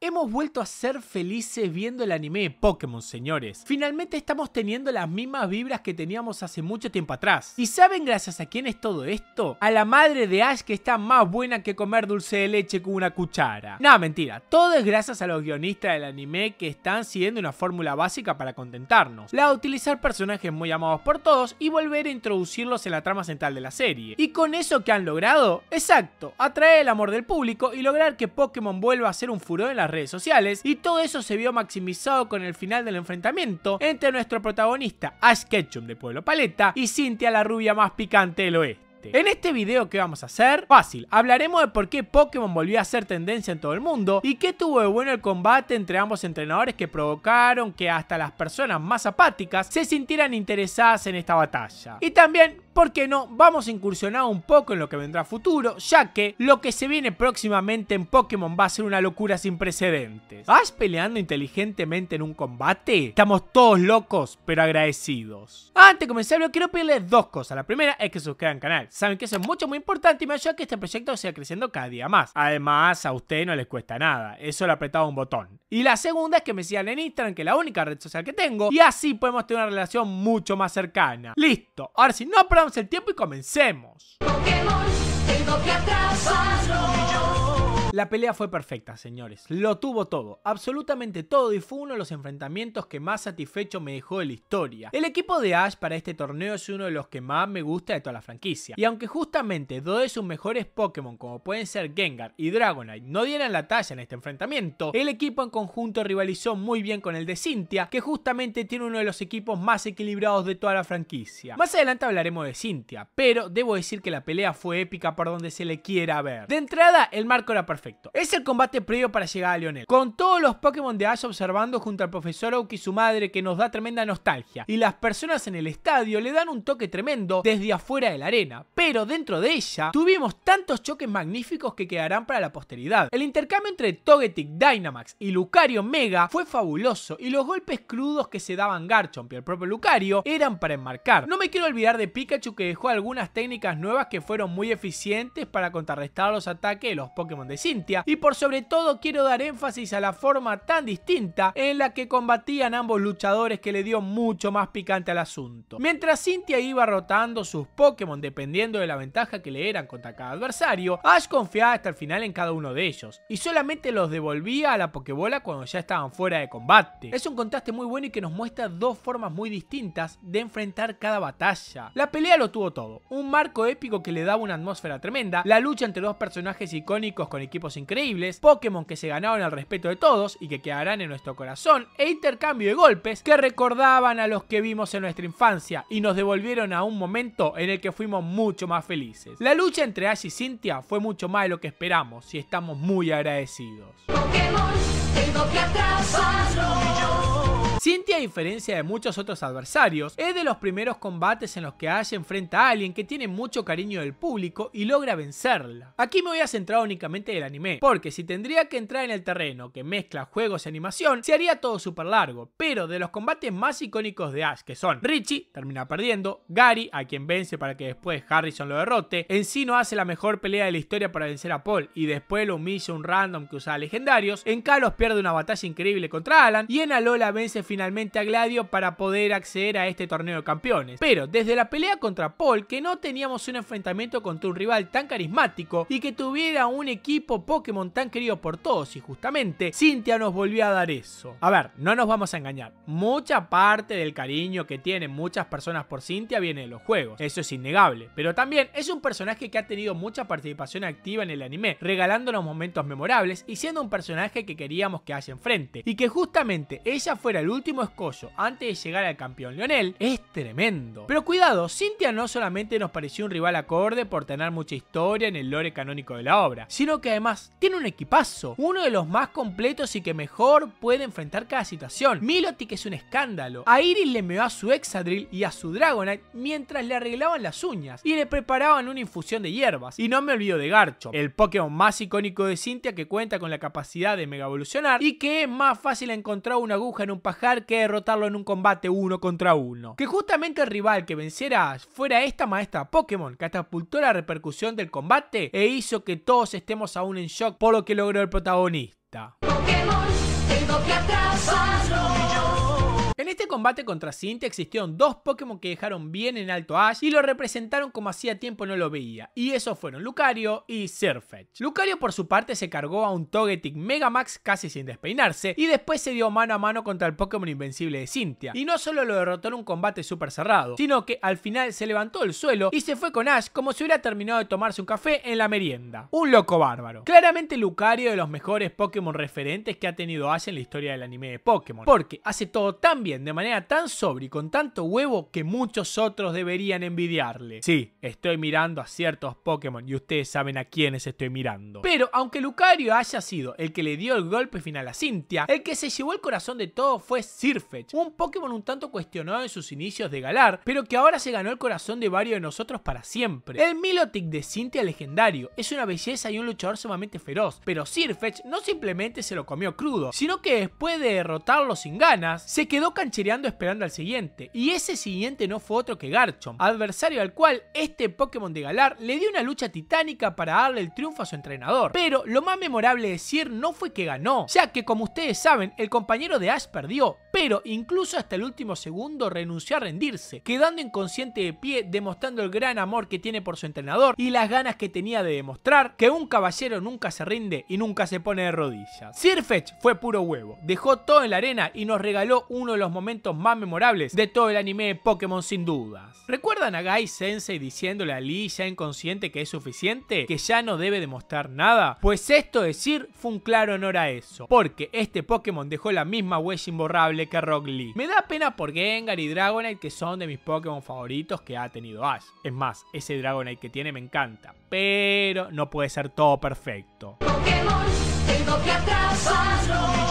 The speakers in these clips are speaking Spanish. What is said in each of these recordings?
Hemos vuelto a ser felices viendo el anime de Pokémon, señores. Finalmente estamos teniendo las mismas vibras que teníamos hace mucho tiempo atrás. ¿Y saben gracias a quién es todo esto? A la madre de Ash que está más buena que comer dulce de leche con una cuchara. No, mentira. Todo es gracias a los guionistas del anime que están siguiendo una fórmula básica para contentarnos. La de utilizar personajes muy amados por todos y volver a introducirlos en la trama central de la serie. ¿Y con eso que han logrado? Exacto, atraer el amor del público y lograr que Pokémon vuelva a ser un furor en la redes sociales y todo eso se vio maximizado con el final del enfrentamiento entre nuestro protagonista Ash Ketchum de Pueblo Paleta y Cynthia la rubia más picante del oeste. En este video que vamos a hacer, fácil, hablaremos de por qué Pokémon volvió a ser tendencia en todo el mundo y qué tuvo de bueno el combate entre ambos entrenadores que provocaron que hasta las personas más apáticas se sintieran interesadas en esta batalla. Y también ¿por qué no? Vamos a incursionar un poco en lo que vendrá futuro, ya que lo que se viene próximamente en Pokémon va a ser una locura sin precedentes. ¿Vas peleando inteligentemente en un combate? Estamos todos locos, pero agradecidos. Antes de comenzar, yo quiero pedirles dos cosas. La primera es que suscriban al canal. Saben que eso es mucho, muy importante y me ayuda a que este proyecto siga creciendo cada día más. Además, a ustedes no les cuesta nada. Eso lo apretaba un botón. Y la segunda es que me sigan en Instagram, que es la única red social que tengo. Y así podemos tener una relación mucho más cercana. Listo. Ahora si no el tiempo y comencemos. Pokémon, tengo que atrapar. La pelea fue perfecta, señores. Lo tuvo todo, absolutamente todo y fue uno de los enfrentamientos que más satisfecho me dejó de la historia. El equipo de Ash para este torneo es uno de los que más me gusta de toda la franquicia. Y aunque justamente dos de sus mejores Pokémon como pueden ser Gengar y Dragonite no dieran la talla en este enfrentamiento, el equipo en conjunto rivalizó muy bien con el de Cynthia, que justamente tiene uno de los equipos más equilibrados de toda la franquicia. Más adelante hablaremos de Cynthia, pero debo decir que la pelea fue épica por donde se le quiera ver. De entrada, el marco era perfecto es el combate previo para llegar a Lionel, con todos los Pokémon de Ash observando junto al profesor Oak y su madre que nos da tremenda nostalgia, y las personas en el estadio le dan un toque tremendo desde afuera de la arena, pero dentro de ella tuvimos tantos choques magníficos que quedarán para la posteridad. El intercambio entre Togetic Dynamax y Lucario Mega fue fabuloso y los golpes crudos que se daban Garchomp y el propio Lucario eran para enmarcar. No me quiero olvidar de Pikachu que dejó algunas técnicas nuevas que fueron muy eficientes para contrarrestar los ataques de los Pokémon de y por sobre todo quiero dar énfasis a la forma tan distinta en la que combatían ambos luchadores que le dio mucho más picante al asunto. Mientras Cynthia iba rotando sus Pokémon dependiendo de la ventaja que le eran contra cada adversario, Ash confiaba hasta el final en cada uno de ellos y solamente los devolvía a la Pokébola cuando ya estaban fuera de combate. Es un contraste muy bueno y que nos muestra dos formas muy distintas de enfrentar cada batalla. La pelea lo tuvo todo, un marco épico que le daba una atmósfera tremenda, la lucha entre dos personajes icónicos con equipos increíbles, Pokémon que se ganaron el respeto de todos y que quedarán en nuestro corazón, e intercambio de golpes que recordaban a los que vimos en nuestra infancia y nos devolvieron a un momento en el que fuimos mucho más felices. La lucha entre Ash y Cynthia fue mucho más de lo que esperamos y estamos muy agradecidos diferencia de muchos otros adversarios, es de los primeros combates en los que Ash enfrenta a alguien que tiene mucho cariño del público y logra vencerla. Aquí me voy a centrar únicamente en el anime, porque si tendría que entrar en el terreno que mezcla juegos y animación, se haría todo súper largo, pero de los combates más icónicos de Ash, que son Richie, termina perdiendo, Gary, a quien vence para que después Harrison lo derrote, en no hace la mejor pelea de la historia para vencer a Paul y después lo humilla un random que usa legendarios, en Kalos pierde una batalla increíble contra Alan y en Alola vence finalmente a Gladio para poder acceder a este torneo de campeones. Pero desde la pelea contra Paul, que no teníamos un enfrentamiento contra un rival tan carismático y que tuviera un equipo Pokémon tan querido por todos, y justamente Cynthia nos volvió a dar eso. A ver, no nos vamos a engañar. Mucha parte del cariño que tienen muchas personas por Cynthia viene de los juegos, eso es innegable. Pero también es un personaje que ha tenido mucha participación activa en el anime, regalándonos momentos memorables y siendo un personaje que queríamos que haya enfrente. Y que justamente ella fuera el último antes de llegar al campeón Lionel es tremendo. Pero cuidado, Cynthia no solamente nos pareció un rival acorde por tener mucha historia en el lore canónico de la obra, sino que además tiene un equipazo, uno de los más completos y que mejor puede enfrentar cada situación. Milotic es un escándalo. A Iris le meó a su Exadrill y a su Dragonite mientras le arreglaban las uñas y le preparaban una infusión de hierbas. Y no me olvido de Garcho, el Pokémon más icónico de Cynthia que cuenta con la capacidad de mega evolucionar y que es más fácil encontrar una aguja en un pajar que derrotarlo en un combate uno contra uno. Que justamente el rival que venciera fuera esta maestra Pokémon, catapultó la repercusión del combate e hizo que todos estemos aún en shock por lo que logró el protagonista. En este combate contra Cynthia existieron dos Pokémon que dejaron bien en alto Ash y lo representaron como hacía tiempo no lo veía, y esos fueron Lucario y Sirfetch. Lucario por su parte se cargó a un Togetic Mega Max casi sin despeinarse y después se dio mano a mano contra el Pokémon invencible de Cynthia y no solo lo derrotó en un combate súper cerrado, sino que al final se levantó del suelo y se fue con Ash como si hubiera terminado de tomarse un café en la merienda. Un loco bárbaro. Claramente Lucario de los mejores Pokémon referentes que ha tenido Ash en la historia del anime de Pokémon, porque hace todo tan bien de manera tan sobria y con tanto huevo que muchos otros deberían envidiarle. Sí, estoy mirando a ciertos Pokémon y ustedes saben a quiénes estoy mirando. Pero aunque Lucario haya sido el que le dio el golpe final a Cynthia, el que se llevó el corazón de todo fue Sirfetch, un Pokémon un tanto cuestionado en sus inicios de Galar, pero que ahora se ganó el corazón de varios de nosotros para siempre. El Milotic de Cynthia legendario es una belleza y un luchador sumamente feroz, pero Sirfetch no simplemente se lo comió crudo, sino que después de derrotarlo sin ganas, se quedó chereando esperando al siguiente. Y ese siguiente no fue otro que Garchomp, adversario al cual este Pokémon de Galar le dio una lucha titánica para darle el triunfo a su entrenador. Pero lo más memorable de Sir no fue que ganó, ya que como ustedes saben, el compañero de Ash perdió, pero incluso hasta el último segundo renunció a rendirse, quedando inconsciente de pie demostrando el gran amor que tiene por su entrenador y las ganas que tenía de demostrar que un caballero nunca se rinde y nunca se pone de rodillas. Sirfetch fue puro huevo, dejó todo en la arena y nos regaló uno de los momentos más memorables de todo el anime de Pokémon sin dudas. ¿Recuerdan a Guy Sensei diciéndole a Lee ya inconsciente que es suficiente? ¿Que ya no debe demostrar nada? Pues esto decir fue un claro honor a eso, porque este Pokémon dejó la misma huella imborrable que Rock Lee. Me da pena por Gengar y Dragonite que son de mis Pokémon favoritos que ha tenido Ash. Es más, ese Dragonite que tiene me encanta, pero no puede ser todo perfecto. Pokémon, tengo que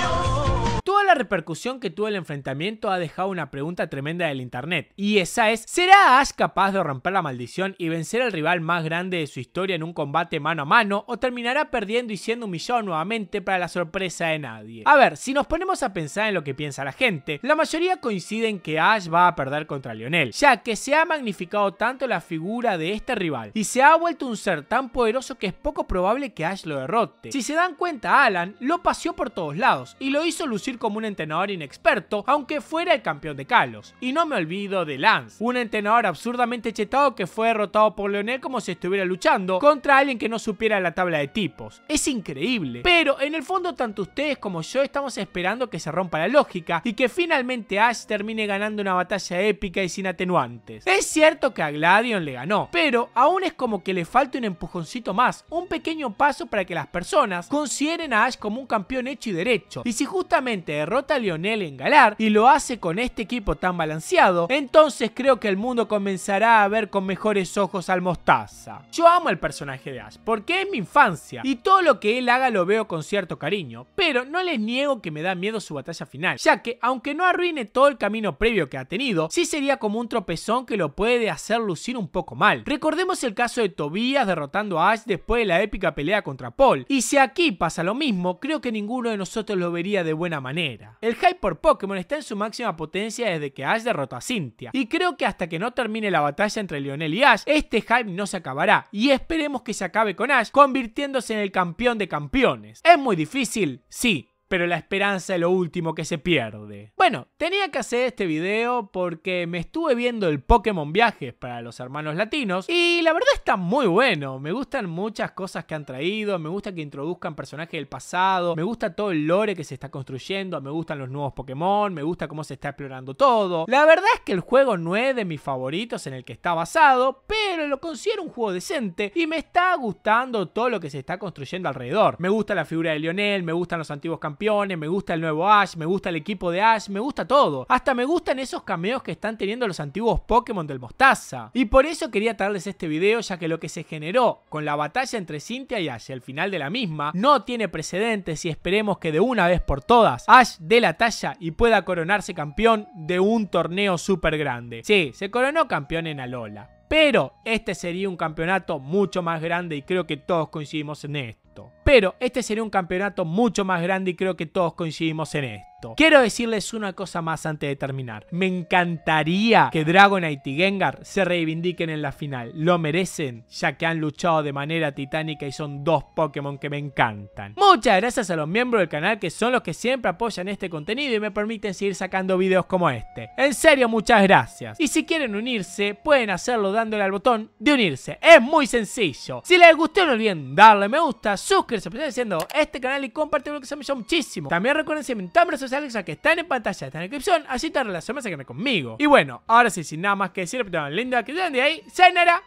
la repercusión que tuvo el enfrentamiento ha dejado una pregunta tremenda del internet, y esa es, ¿será Ash capaz de romper la maldición y vencer al rival más grande de su historia en un combate mano a mano, o terminará perdiendo y siendo humillado nuevamente para la sorpresa de nadie? A ver, si nos ponemos a pensar en lo que piensa la gente, la mayoría coinciden que Ash va a perder contra Lionel, ya que se ha magnificado tanto la figura de este rival, y se ha vuelto un ser tan poderoso que es poco probable que Ash lo derrote. Si se dan cuenta, Alan lo paseó por todos lados, y lo hizo lucir como un entrenador inexperto, aunque fuera el campeón de Kalos. Y no me olvido de Lance, un entrenador absurdamente chetado que fue derrotado por Leonel como si estuviera luchando contra alguien que no supiera la tabla de tipos. Es increíble, pero en el fondo tanto ustedes como yo estamos esperando que se rompa la lógica y que finalmente Ash termine ganando una batalla épica y sin atenuantes. Es cierto que a Gladion le ganó, pero aún es como que le falta un empujoncito más, un pequeño paso para que las personas consideren a Ash como un campeón hecho y derecho. Y si justamente derrota a Lionel en Galar y lo hace con este equipo tan balanceado, entonces creo que el mundo comenzará a ver con mejores ojos al Mostaza. Yo amo el personaje de Ash porque es mi infancia y todo lo que él haga lo veo con cierto cariño, pero no les niego que me da miedo su batalla final, ya que aunque no arruine todo el camino previo que ha tenido, sí sería como un tropezón que lo puede hacer lucir un poco mal. Recordemos el caso de Tobias derrotando a Ash después de la épica pelea contra Paul, y si aquí pasa lo mismo, creo que ninguno de nosotros lo vería de buena manera. El hype por Pokémon está en su máxima potencia desde que Ash derrotó a Cynthia, y creo que hasta que no termine la batalla entre Lionel y Ash, este hype no se acabará, y esperemos que se acabe con Ash convirtiéndose en el campeón de campeones. ¿Es muy difícil? Sí, pero la esperanza es lo último que se pierde. Bueno, tenía que hacer este video porque me estuve viendo el Pokémon Viajes para los hermanos latinos y la verdad está muy bueno, me gustan muchas cosas que han traído, me gusta que introduzcan personajes del pasado, me gusta todo el lore que se está construyendo, me gustan los nuevos Pokémon, me gusta cómo se está explorando todo. La verdad es que el juego no es de mis favoritos en el que está basado, pero lo considero un juego decente y me está gustando todo lo que se está construyendo alrededor. Me gusta la figura de Lionel, me gustan los antiguos campeones, me gusta el nuevo Ash, me gusta el equipo de Ash, me gusta todo. Hasta me gustan esos cameos que están teniendo los antiguos Pokémon del Mostaza. Y por eso quería traerles este video, ya que lo que se generó con la batalla entre Cynthia y Ash al final de la misma no tiene precedentes y esperemos que de una vez por todas Ash dé la talla y pueda coronarse campeón de un torneo súper grande. Sí, se coronó campeón en Alola. Pero este sería un campeonato mucho más grande y creo que todos coincidimos en esto. Pero este sería un campeonato mucho más grande y creo que todos coincidimos en esto. Quiero decirles una cosa más antes de terminar. Me encantaría que Dragonite y Gengar se reivindiquen en la final. Lo merecen, ya que han luchado de manera titánica y son dos Pokémon que me encantan. Muchas gracias a los miembros del canal que son los que siempre apoyan este contenido y me permiten seguir sacando videos como este. En serio, muchas gracias. Y si quieren unirse, pueden hacerlo dándole al botón de unirse. Es muy sencillo. Si les gustó, no olviden darle me gusta, suscribirse, haciendo este canal y compartirlo que se me ayuda muchísimo. También recuerden si me Alexa que están en pantalla, Está en descripción, así te relacionas conmigo. Y bueno, ahora sí, sin nada más que decir, pero linda que sean de ahí, ¡Sayonara!